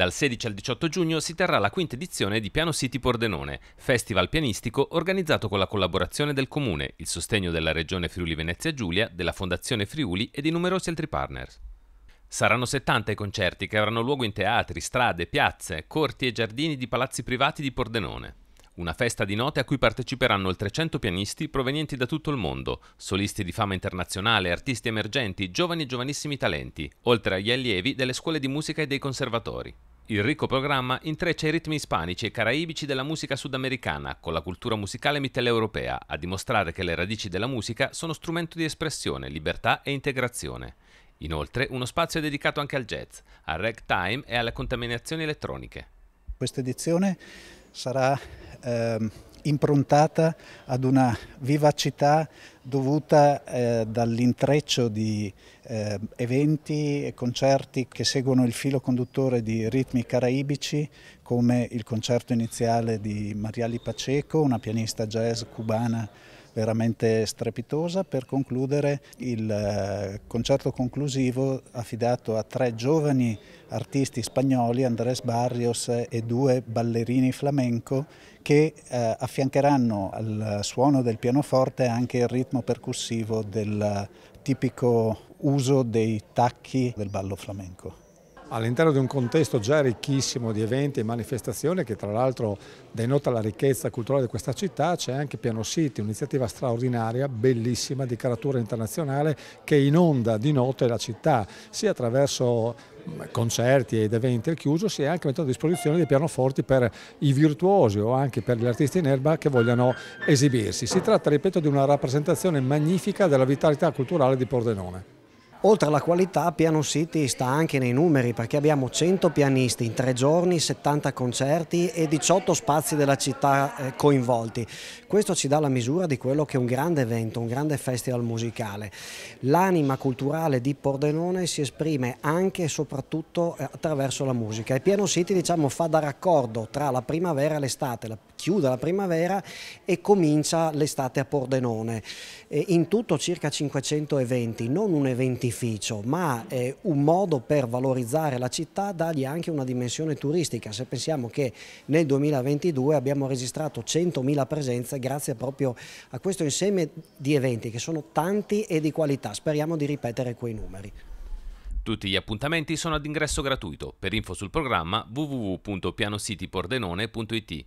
Dal 16 al 18 giugno si terrà la quinta edizione di Piano City Pordenone, festival pianistico organizzato con la collaborazione del Comune, il sostegno della Regione Friuli Venezia Giulia, della Fondazione Friuli e di numerosi altri partner. Saranno 70 i concerti che avranno luogo in teatri, strade, piazze, corti e giardini di palazzi privati di Pordenone. Una festa di note a cui parteciperanno oltre 100 pianisti provenienti da tutto il mondo, solisti di fama internazionale, artisti emergenti, giovani e giovanissimi talenti, oltre agli allievi delle scuole di musica e dei conservatori. Il ricco programma intreccia i ritmi ispanici e caraibici della musica sudamericana con la cultura musicale mitteleuropea, a dimostrare che le radici della musica sono strumento di espressione, libertà e integrazione. Inoltre, uno spazio è dedicato anche al jazz, al ragtime e alle contaminazioni elettroniche. Questa edizione sarà eh, improntata ad una vivacità dovuta eh, dall'intreccio di eh, eventi e concerti che seguono il filo conduttore di ritmi caraibici come il concerto iniziale di Mariali Paceco, una pianista jazz cubana veramente strepitosa per concludere il eh, concerto conclusivo affidato a tre giovani artisti spagnoli, Andrés Barrios e due ballerini flamenco che eh, affiancheranno al suono del pianoforte anche il ritmo percussivo del tipico uso dei tacchi del ballo flamenco all'interno di un contesto già ricchissimo di eventi e manifestazioni che tra l'altro denota la ricchezza culturale di questa città, c'è anche Piano City, un'iniziativa straordinaria, bellissima, di caratura internazionale che inonda di notte la città, sia attraverso mm, concerti ed eventi al chiuso, sia anche mettendo a disposizione dei pianoforti per i virtuosi o anche per gli artisti in erba che vogliano esibirsi. Si tratta, ripeto, di una rappresentazione magnifica della vitalità culturale di Pordenone. Oltre alla qualità, Piano City sta anche nei numeri perché abbiamo 100 pianisti in tre giorni, 70 concerti e 18 spazi della città eh, coinvolti. Questo ci dà la misura di quello che è un grande evento, un grande festival musicale. L'anima culturale di Pordenone si esprime anche e soprattutto eh, attraverso la musica e Piano City diciamo, fa da raccordo tra la primavera e l'estate, chiude la primavera e comincia l'estate a Pordenone. in tutto circa 500 eventi, non un evento birrificio, ma è un modo per valorizzare la città, dargli anche una dimensione turistica. Se pensiamo che nel 2022 abbiamo registrato 100.000 presenze grazie proprio a questo insieme di eventi che sono tanti e di qualità. Speriamo di ripetere quei numeri. Tutti gli appuntamenti sono ad ingresso gratuito. Per info sul programma www.pianocitypordenone.it